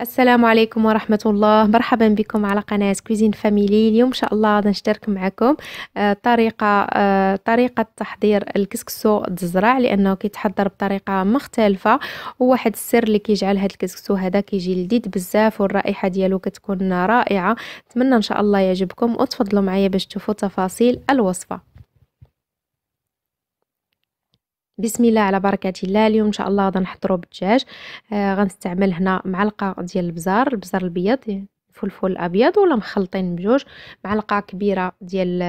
السلام عليكم ورحمة الله مرحبا بكم على قناة كوزين فاميلي اليوم إن شاء الله غادي نشترك معكم آه، طريقة آه، طريقة تحضير الكسكسو الزرع لأنه كيتحضر بطريقة مختلفة وواحد السر اللي كيجعل هذا الكسكسو هذا كيجي لذيذ بزاف والرائحة ديالو كتكون رائعة نتمنى إن شاء الله يعجبكم وتفضلوا معايا باش تشوفوا تفاصيل الوصفة بسم الله على بركه الله اليوم ان شاء الله نحضروا بالدجاج آه غنستعمل هنا معلقه ديال البزار البزار الابيض فلفل ابيض ولا مخلطين بجوج معلقه كبيره ديال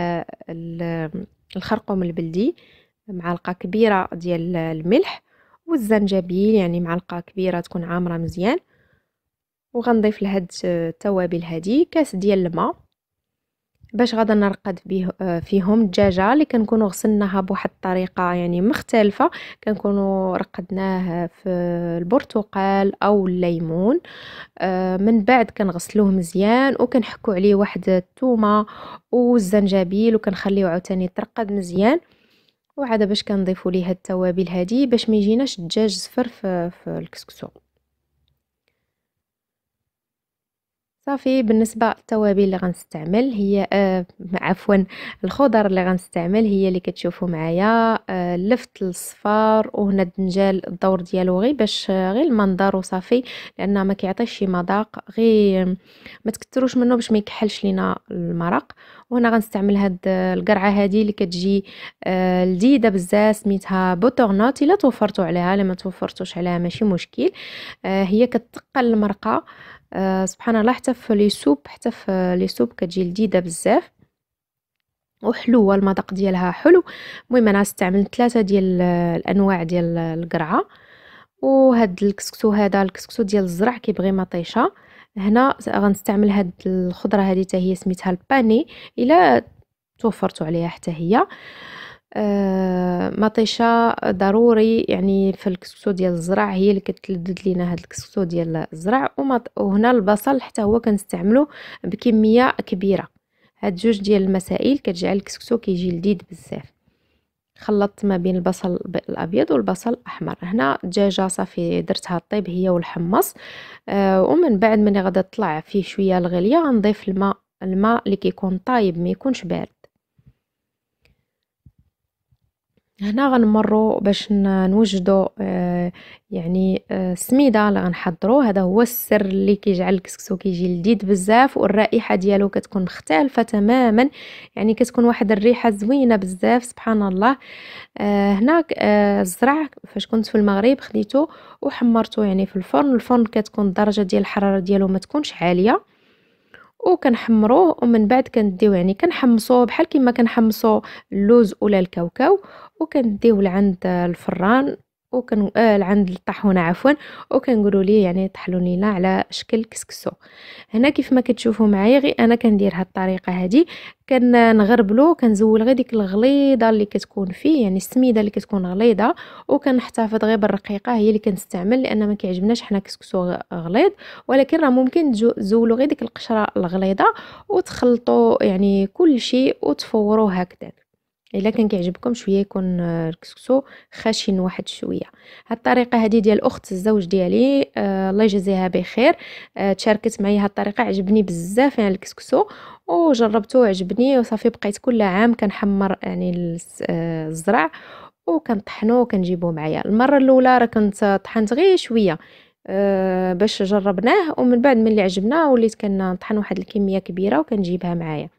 الخرقوم البلدي معلقه كبيره ديال الملح والزنجبيل يعني معلقه كبيره تكون عامره مزيان وغنضيف لهاد التوابل هذه كاس ديال الماء باش غادا نرقد بيه آه، فيهم الدجاجه اللي كنكونوا غسلناها بواحد الطريقه يعني مختلفه كنكونوا رقدناه في البرتقال او الليمون آه، من بعد كنغسلوه مزيان وكنحكوا عليه واحد الثومه والزنجبيل وكنخليه عاوتاني ترقد مزيان وعاده باش كنضيفوا ليه التوابل هذه باش ما يجيناش الدجاج زفر في الكسكسو صافي بالنسبه للتوابل اللي غنستعمل هي آه عفوا الخضر اللي غنستعمل هي اللي كتشوفوا معايا آه اللفت الصفار وهنا الدنجال الدور ديالو غير باش آه، غير المنظر وصافي لان ما كيعطيش شي مذاق غير ما تكثروش منه باش ما يكحلش لينا المرق وهنا غنستعمل هاد آه، القرعه هذه اللي كتجي آه لذيذه بزاف سميتها بوتورنات الا توفرتوا عليها الا ما توفرتوش عليها ماشي مشكل آه هي كتقل المرقه آه سبحان الله حتى في لي سوب حتى في لي سوب كتجي لذيذه بزاف وحلوه المذاق ديالها حلو المهم انا استعملت ثلاثه ديال الانواع ديال القرعه وهاد الكسكسو هذا الكسكسو ديال الزرع كيبغي مطيشه هنا غنستعمل هاد الخضره هذه حتى هي سميتها الباني الا توفرتوا عليها حتى هي آه، مطيشه ضروري يعني في الكسكسو ديال الزرع هي اللي كتلدد لينا هاد الكسكسو ديال الزرع ومط... وهنا البصل حتى هو كنستعملو بكميه كبيره هاد جوج ديال المسائل كتجعل الكسكسو كيجي لذيذ بزاف خلطت ما بين البصل الابيض والبصل الاحمر هنا الدجاجه صافي درتها طيب هي والحمص آه ومن بعد ملي غادا طلع فيه شويه الغليه غنضيف الماء الماء اللي كيكون طايب ما يكونش بارد هنا غنمروا باش نوجدوا آه، يعني السميده آه، اللي غنحضروا هذا هو السر اللي كيجعل الكسكسو كيجي لذيذ بزاف والرائحه ديالو كتكون مختلفه تماما يعني كتكون واحد الريحه زوينه بزاف سبحان الله آه، هناك الزرع فاش كنت في المغرب خديته وحمرته يعني في الفرن الفرن كتكون الدرجه ديال الحراره ديالو ما تكونش عاليه وكنحمروه ومن بعد كنديو يعني كنحمصوه بحال كما كنحمصو اللوز ولا الكاوكاو وكنديو لعند الفران آه، وكان آه عند الطاحونه عفوا وكنقولوا ليه يعني طحلوا لينا على شكل كسكسو هنا كيف ما كتشوفوا معايا غير انا كندير هاد الطريقه هادي كنغربلو كنزول غير ديك الغليظه اللي كتكون فيه يعني السميده اللي كتكون غليظه وكنحتفظ غير بالرقيقه هي اللي كنستعمل لان ما كيعجبناش حنا كسكسو غليظ ولكن راه ممكن تزولوا غير ديك القشره الغليظه وتخلطوا يعني كل شيء وتفوروه هكذاك الا كان كيعجبكم شويه يكون آه، الكسكسو خشن واحد شويه هاد الطريقه هذه ديال اخت الزوج ديالي آه الله يجازيها بخير آه تشاركت معايا هاد الطريقه عجبني بزاف يعني الكسكسو وجربته عجبني وصافي بقيت كل عام كنحمر يعني آه، الزرع وكنطحنو وكنجيبو معايا المره الاولى راه كنت طحنت غير شويه آه باش جربناه ومن بعد ملي عجبنا وليت كنطحن واحد الكميه كبيره وكنجيبها معايا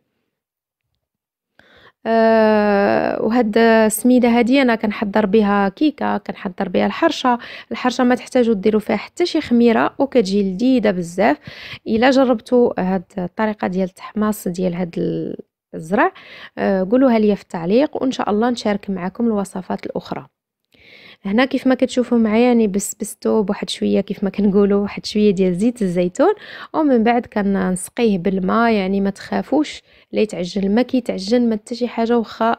أه وهاد السميده هادي انا كنحضر بها كيكه كنحضر بها الحرشه الحرشه ما تحتاجوا ديروا فيها حتى شي خميره وكتجي لذيذه بزاف الا جربتوا هاد الطريقه ديال التحماص ديال هاد الزرع أه قولوها لي في التعليق وان شاء الله نشارك معكم الوصفات الاخرى هنا كيف ما كتشوفوا معايا يعني بسبستو بواحد شويه كيف ما كنقولوا واحد شويه ديال زيت الزيتون ومن بعد كنسقيه بالماء يعني ما تخافوش لا يتعجن ما كيتعجن ما حتى شي حاجه واخا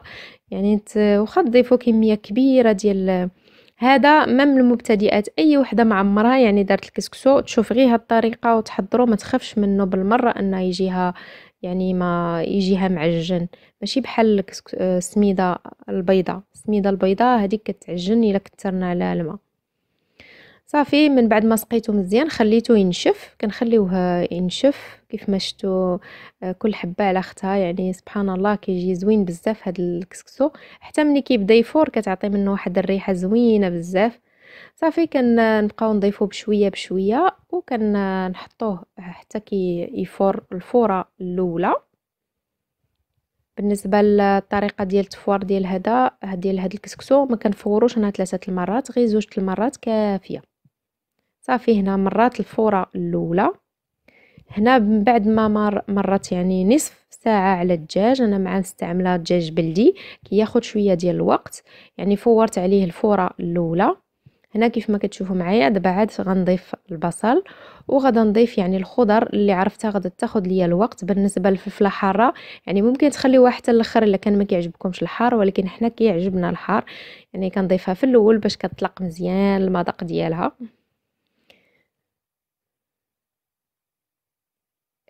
يعني واخا تضيفوا كميه كبيره ديال هذا مام المبتدئات اي وحده معمرها يعني دارت الكسكسو تشوف غير هالطريقه وتحضرو ما تخافش منه بالمره انه يجيها يعني ما يجيها معجن ماشي بحال السميده آه، البيضاء السميده البيضاء هذيك كتعجن الا كثرنا على الماء صافي من بعد ما سقيته مزيان خليته ينشف كنخليوه ينشف كيف ما شفتوا آه، كل حبه على اختها يعني سبحان الله كيجي زوين بزاف هذا الكسكسو حتى ملي كيبدا يفور كتعطي منه واحد الريحه زوينه بزاف صافي كنبقاو نضيفو بشويه بشويه وكنحطوه حتى كي يفور الفوره الاولى بالنسبه للطريقه ديال التفوار ديال هذا ديال هذا الكسكسو ما كنفوروش انا ثلاثه المرات غير زوج المرات كافيه صافي هنا مرات الفوره الاولى هنا من بعد ما مر مرات يعني نصف ساعه على الدجاج انا مع نستعملها دجاج بلدي كياخد شويه ديال الوقت يعني فورت عليه الفوره الاولى هنا كيف ما كتشوفوا معايا دابا عاد غنضيف البصل وغدا نضيف يعني الخضر اللي عرفتها غادا تاخذ ليا الوقت بالنسبه للفلفله حاره يعني ممكن تخليوها حتى الاخر الا كان ما كيعجبكمش الحار ولكن حنا كيعجبنا الحار يعني كنضيفها في الاول باش كتطلق مزيان المذاق ديالها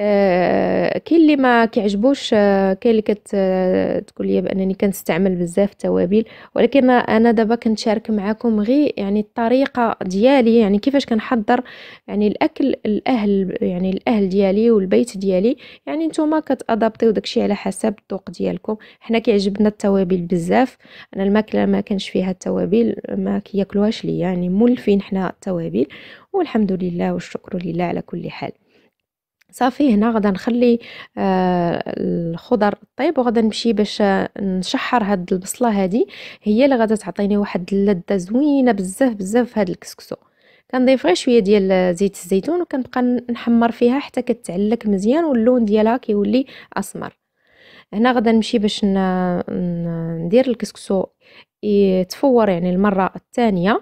آه، كاين اللي ما كيعجبوش آه، كاين اللي كتقول آه، لي بانني كنستعمل بزاف التوابل ولكن انا دابا كنشارك معكم غي يعني الطريقه ديالي يعني كيفاش كنحضر يعني الاكل الاهل يعني الاهل ديالي والبيت ديالي يعني نتوما كتادابتيو داكشي على حسب الذوق ديالكم حنا كيعجبنا التوابل بزاف انا الماكله ما كانش فيها التوابل ما كياكلوهاش ليا يعني مولفين حنا التوابل والحمد لله والشكر لله على كل حال صافي هنا غدا نخلي آه الخضر طيب وغدا نمشي باش نشحر هاد البصله هادي هي اللي غدا تعطيني واحد اللذه زوينه بزاف بزاف في هاد الكسكسو كنضيف غير شويه ديال زيت الزيتون وكنبقى نحمر فيها حتى كتعلك مزيان واللون ديالها كيولي اسمر هنا غدا نمشي باش ندير الكسكسو يتفور يعني المره الثانيه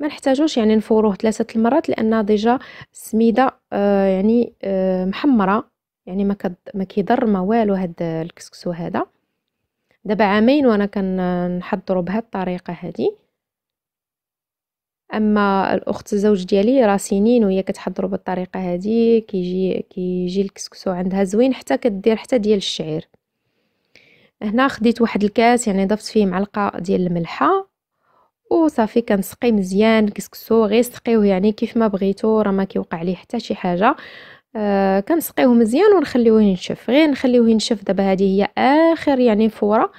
ما نحتاجوش يعني نفوروه ثلاثه المرات لان ديجا السميده آه يعني آه محمره يعني ما كد ما كيضر ما والو هاد الكسكسو هذا دابا عامين وانا كنحضروا بهاد الطريقه هذه اما الاخت الزوج ديالي راه سنين وهي كتحضروا بالطريقه هذه كيجي كيجي الكسكسو عندها زوين حتى كدير حتى ديال الشعير هنا خديت واحد الكاس يعني ضفت فيه معلقه ديال الملحه وصافي كنسقي مزيان كسكسو غير سقيوه يعني كيف ما بغيتو راه ما كيوقع ليه حتى شي حاجه آه كنسقيوه مزيان ونخليوه ينشف غير نخليوه ينشف دابا هذه هي اخر يعني فوره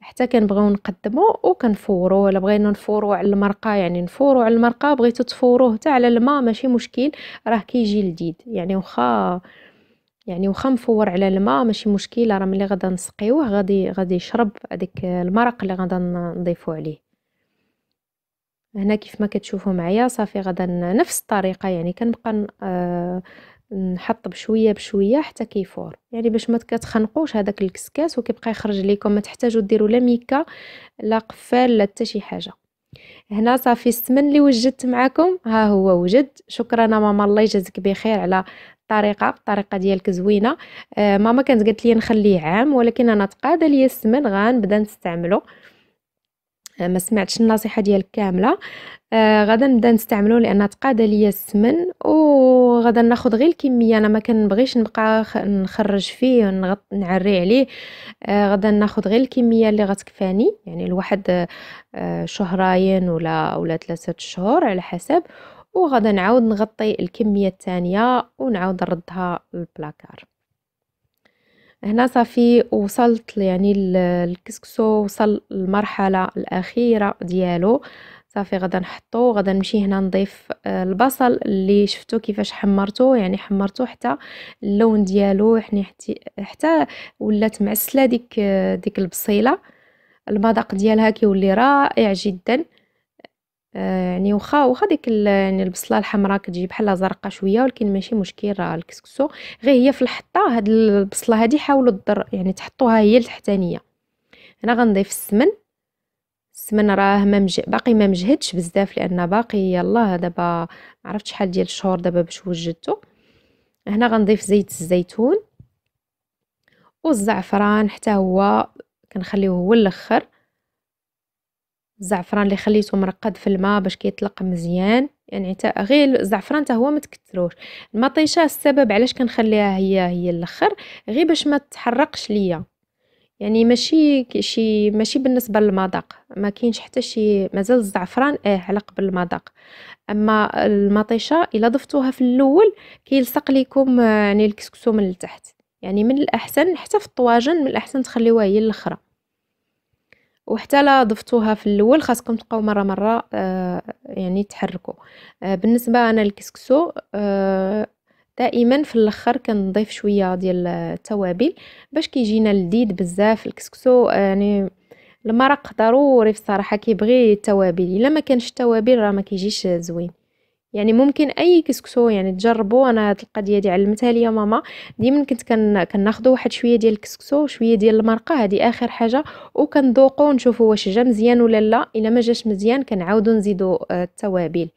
حتى كنبغيو نقدمو وكنفوروه الا بغينا نفوروه على المرقه يعني نفوروه على المرقه بغيتو تفوروه حتى على الماء ماشي مشكل راه كيجي لذيذ يعني واخا يعني واخا مفور على الماء ماشي مشكله راه ملي غادا نسقيوه غادي غادي يشرب هذيك المرق اللي غادا نضيفو عليه هنا كيف ما كتشوفوا معايا صافي غدا نفس الطريقه يعني كنبقى آه، نحط بشويه بشويه حتى كيفور يعني باش ما كتخنقوش هذاك الكسكاس وكيبقى يخرج لكم ما تحتاجوا ديروا لا ميكا لا قفال لا حتى شي حاجه هنا صافي السمن اللي وجدت معكم ها هو وجد شكرا ماما الله يجازك بخير على الطريقه الطريقه ديالك زوينه آه ماما كانت قالت لي نخليه عام ولكن انا تقاد لي السمن غنبدا نستعمله آه، ما سمعتش النصيحه ديالك كامله آه غادا نبدا نستعملو لان تقاد ليا السمن وغادا ناخد غير الكميه انا ما كنبغيش نبقى نخرج فيه ونغط نعري عليه آه غادا ناخد غير الكميه اللي غتكفاني يعني الواحد آه شهرين ولا ولا ثلاثه شهور على حسب وغادا نعاود نغطي الكميه الثانيه ونعاود نردها للبلاكار هنا صافي وصلت يعني الكسكسو وصل المرحله الاخيره ديالو صافي غدا نحطو غدا نمشي هنا نضيف آه، البصل اللي شفتو كيفاش حمرتو يعني حمرتو حتى اللون ديالو يعني حتى ولات معسله ديك آه، ديك البصيله المذاق ديالها كيولي رائع جدا آه، يعني واخا واخا ديك يعني البصله الحمراء كتجي بحال زرقاء شويه ولكن ماشي مشكل راه الكسكسو غير هي في الحطه هاد البصله هادي حاولوا الضر يعني تحطوها هي التحتانيه هنا غنضيف السمن السمن راه ما مج... باقي ما مجهدش بزاف لان باقي يلاه دابا ما عرفتش شحال ديال الشهور دابا باش وجدتو هنا غنضيف زيت الزيتون والزعفران حتى هو كنخليوه هو الاخر الزعفران اللي خليته مرقد في الماء باش كيطلق مزيان يعني حتى غير الزعفران حتى هو ما تكثروش المطيشه السبب علاش كنخليها هي هي الاخر غير باش ما تحرقش ليا يعني ماشي شي ماشي بالنسبه للمذاق ما كاينش حتى شي مازال الزعفران اه على قبل المذاق اما المطيشه الا ضفتوها في الاول كيلصق لكم اه يعني الكسكسو من التحت يعني من الاحسن حتى في الطواجن من الاحسن تخليوها هي الاخره وحتى لا ضفتوها في الاول خاصكم تبقاو مره مره آه يعني تحركوا آه بالنسبه انا الكسكسو آه دائما في الاخر كنضيف شويه ديال التوابل باش كيجينا لذيذ بزاف الكسكسو آه، يعني المرق ضروري في الصراحه كيبغي التوابل الا ما كانش التوابل راه ما كيجيش زوين يعني ممكن اي كسكسو يعني تجربوا انا هاد القضيه دي علمتها ليا ماما ديما كنت كن واحد شويه ديال الكسكسو وشويه ديال المرقه هذه اخر حاجه وكنذوقوا ونشوفوا واش جا مزيان ولا لا الا ما جاش مزيان كنعاودوا نزيدوا آه، التوابل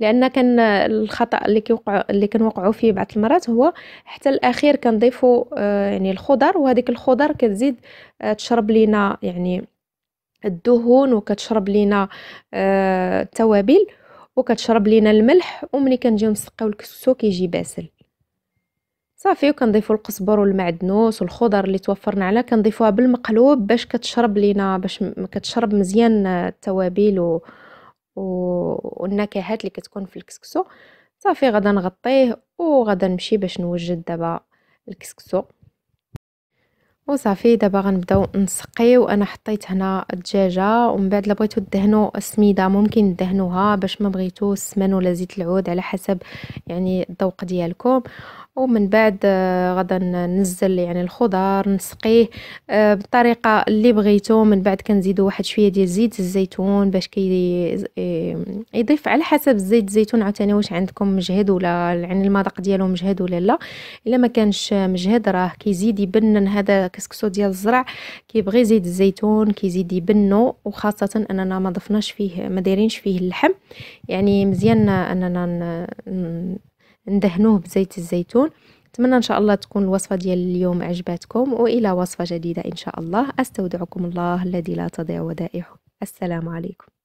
لان كان الخطا اللي كيوقع اللي كنوقعوا فيه بعض المرات هو حتى الاخير كنضيفوا آه، يعني الخضر وهذيك الخضر كتزيد آه، تشرب لينا يعني الدهون وكتشرب لينا التوابل وكتشرب لينا الملح وملي كنجيو نسقيو الكسكسو كيجي باسل صافي وكنضيفو القزبر والمعدنوس والخضر اللي توفرنا عليها كنضيفوها بالمقلوب باش كتشرب لينا باش كتشرب مزيان التوابل و... و... والنكهات اللي كتكون في الكسكسو صافي غدا نغطيه وغدا نمشي باش نوجد دابا الكسكسو وصافي دابا غنبداو نسقيو انا حطيت هنا الدجاجه ومن بعد الا بغيتو دهنوا السميده ممكن دهنوها باش ما بغيتو السمن ولا زيت العود على حسب يعني الذوق ديالكم ومن بعد آه، غدا ننزل يعني الخضر نسقيه آه، بالطريقه اللي بغيتو من بعد كنزيدو واحد شويه ديال زيت الزيتون باش كي آه، يضيف على حسب الزيت الزيتون عاوتاني واش عندكم مجهد ولا يعني المذاق ديالو مجهد ولا لا الا ما كانش مجهد راه كيزيد يبنن هذاك الكسكسو ديال الزرع كيبغي يزيد الزيتون كيزيد يبنو وخاصه اننا ما ضفناش فيه ما دايرينش فيه اللحم يعني مزيان اننا ندهنوه بزيت الزيتون نتمنى ان شاء الله تكون الوصفه ديال اليوم عجبتكم والى وصفه جديده ان شاء الله استودعكم الله الذي لا تضيع ودائعه السلام عليكم